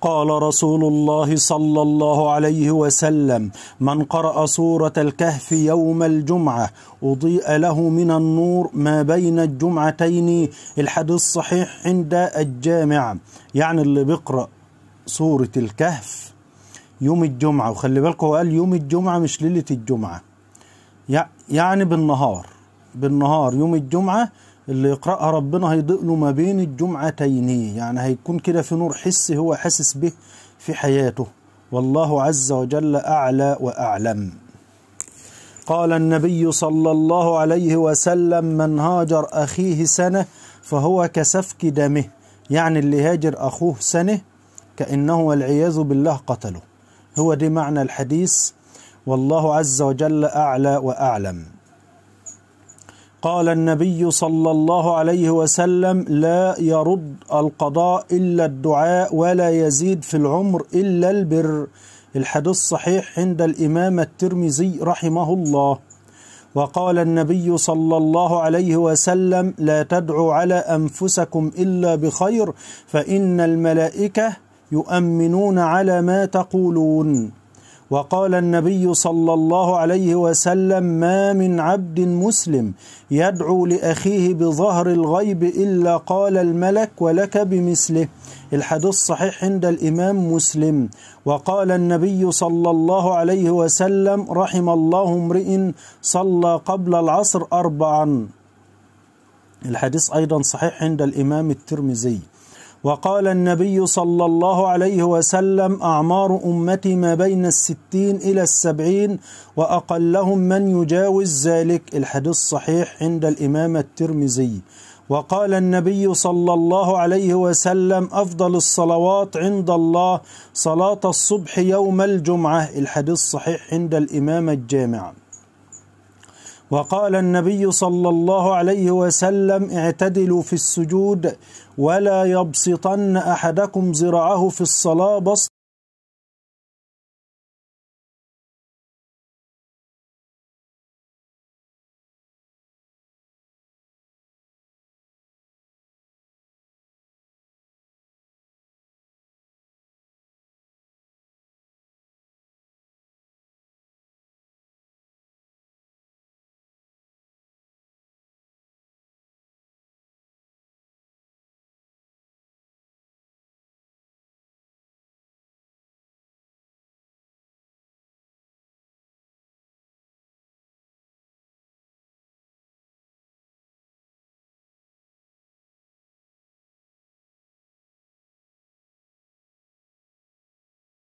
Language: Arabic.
قال رسول الله صلى الله عليه وسلم من قرأ سورة الكهف يوم الجمعة أضيء له من النور ما بين الجمعتين الحديث صحيح عند الجامع يعني اللي بيقرأ سورة الكهف يوم الجمعة وخلي بالكم هو قال يوم الجمعة مش ليلة الجمعة يعني بالنهار بالنهار يوم الجمعة اللي يقرأها ربنا هيضيء له ما بين الجمعتين يعني هيكون كده في نور حسي هو حاسس به في حياته والله عز وجل أعلى وأعلم قال النبي صلى الله عليه وسلم من هاجر أخيه سنة فهو كسفك دمه يعني اللي هاجر أخوه سنة كأنه والعياذ بالله قتله هو دي معنى الحديث والله عز وجل أعلى وأعلم قال النبي صلى الله عليه وسلم لا يرد القضاء إلا الدعاء ولا يزيد في العمر إلا البر الحديث صحيح عند الإمام الترمذي رحمه الله وقال النبي صلى الله عليه وسلم لا تدعوا على أنفسكم إلا بخير فإن الملائكة يؤمنون على ما تقولون وقال النبي صلى الله عليه وسلم ما من عبد مسلم يدعو لأخيه بظهر الغيب إلا قال الملك ولك بمثله الحديث صحيح عند الإمام مسلم وقال النبي صلى الله عليه وسلم رحم الله امرئ صلى قبل العصر أربعا الحديث أيضا صحيح عند الإمام الترمذي وقال النبي صلى الله عليه وسلم أعمار أمتي ما بين الستين إلى السبعين وأقلهم من يجاوز ذلك الحديث صحيح عند الإمام الترمذي وقال النبي صلى الله عليه وسلم أفضل الصلوات عند الله صلاة الصبح يوم الجمعة الحديث صحيح عند الإمام الجامع وقال النبي صلى الله عليه وسلم اعتدلوا في السجود ولا يبسطن أحدكم زراعه في الصلاة بسط